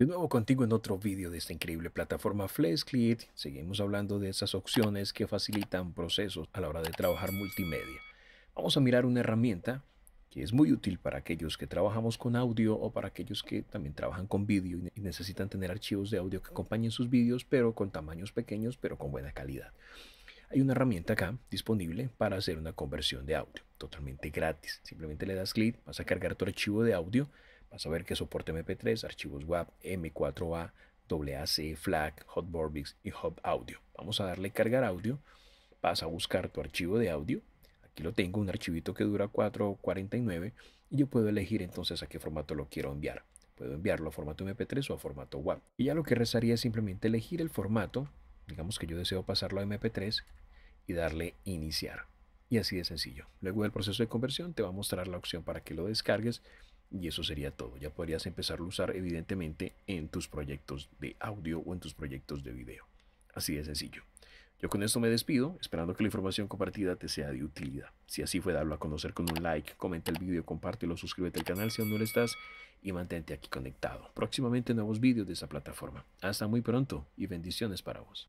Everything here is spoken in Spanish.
De nuevo contigo en otro vídeo de esta increíble plataforma FlexClit. Seguimos hablando de esas opciones que facilitan procesos a la hora de trabajar multimedia. Vamos a mirar una herramienta que es muy útil para aquellos que trabajamos con audio o para aquellos que también trabajan con vídeo y necesitan tener archivos de audio que acompañen sus vídeos, pero con tamaños pequeños, pero con buena calidad. Hay una herramienta acá disponible para hacer una conversión de audio, totalmente gratis. Simplemente le das clic, vas a cargar tu archivo de audio Vas a ver que soporte MP3, archivos WAV, M4A, AAC, FLAC, Hotborbix y Hub Audio. Vamos a darle cargar audio. Vas a buscar tu archivo de audio. Aquí lo tengo, un archivito que dura 4.49 y yo puedo elegir entonces a qué formato lo quiero enviar. Puedo enviarlo a formato MP3 o a formato WAV. Y ya lo que rezaría es simplemente elegir el formato. Digamos que yo deseo pasarlo a MP3 y darle iniciar. Y así de sencillo. Luego del proceso de conversión te va a mostrar la opción para que lo descargues y eso sería todo. Ya podrías empezar a usar evidentemente en tus proyectos de audio o en tus proyectos de video. Así de sencillo. Yo con esto me despido, esperando que la información compartida te sea de utilidad. Si así fue, darlo a conocer con un like, comenta el video, compártelo, suscríbete al canal si aún no lo estás y mantente aquí conectado. Próximamente nuevos vídeos de esa plataforma. Hasta muy pronto y bendiciones para vos.